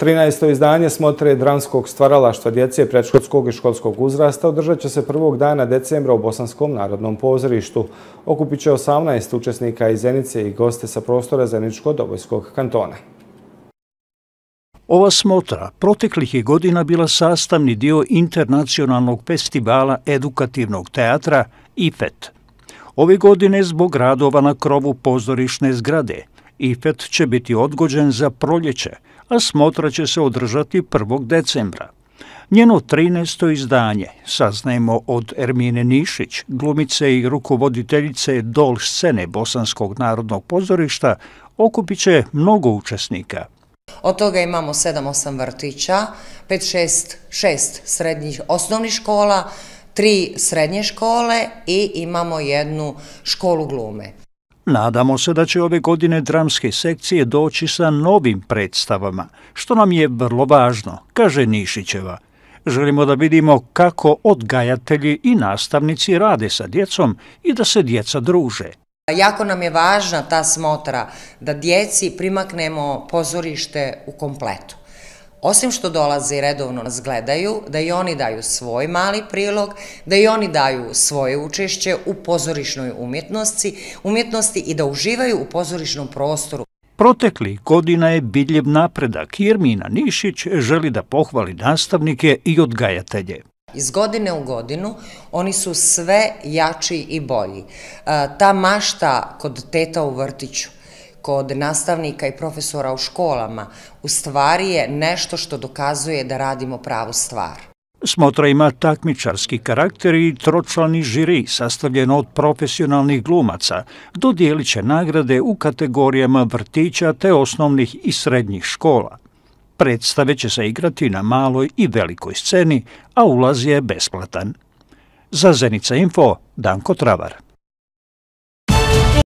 13. izdanje smotre dramskog stvaralaštva djece prečkolskog i školskog uzrasta održat će se prvog dana decembra u Bosanskom narodnom pozorištu. Okupit će 18 učesnika iz Zenice i goste sa prostora Zeničko-Dobojskog kantona. Ova smotra proteklih je godina bila sastavni dio internacionalnog festivala edukativnog teatra IFET. Ove godine zbog radova na krovu pozorišne zgrade, IFET će biti odgođen za proljeće, a smotra će se održati 1. decembra. Njeno 13. izdanje saznajemo od Ermine Nišić, glumice i rukovoditeljice dol scene Bosanskog narodnog pozorišta, okupit će mnogo učesnika. Od toga imamo 7-8 vrtića, 5-6 srednjih osnovnih škola, tri srednje škole i imamo jednu školu glume. Nadamo se da će ove godine dramske sekcije doći sa novim predstavama, što nam je vrlo važno, kaže Nišićeva. Želimo da vidimo kako odgajatelji i nastavnici rade sa djecom i da se djeca druže. Jako nam je važna ta smotra da djeci primaknemo pozorište u kompletu osim što dolaze i redovno nas gledaju, da i oni daju svoj mali prilog, da i oni daju svoje učešće u pozorišnoj umjetnosti i da uživaju u pozorišnom prostoru. Protekli godina je bidljiv napredak. Jermina Nišić želi da pohvali nastavnike i odgajatelje. Iz godine u godinu oni su sve jači i bolji. E, ta mašta kod teta u vrtiću, kod nastavnika i profesora u školama u stvari je nešto što dokazuje da radimo pravu stvar. Smotra ima takmičarski karakter i tročlani žiri sastavljen od profesionalnih glumaca. Dodijelit će nagrade u kategorijama vrtića te osnovnih i srednjih škola. Predstave će se igrati na maloj i velikoj sceni, a ulaz je besplatan. Za Zenica Info, Danko Travar.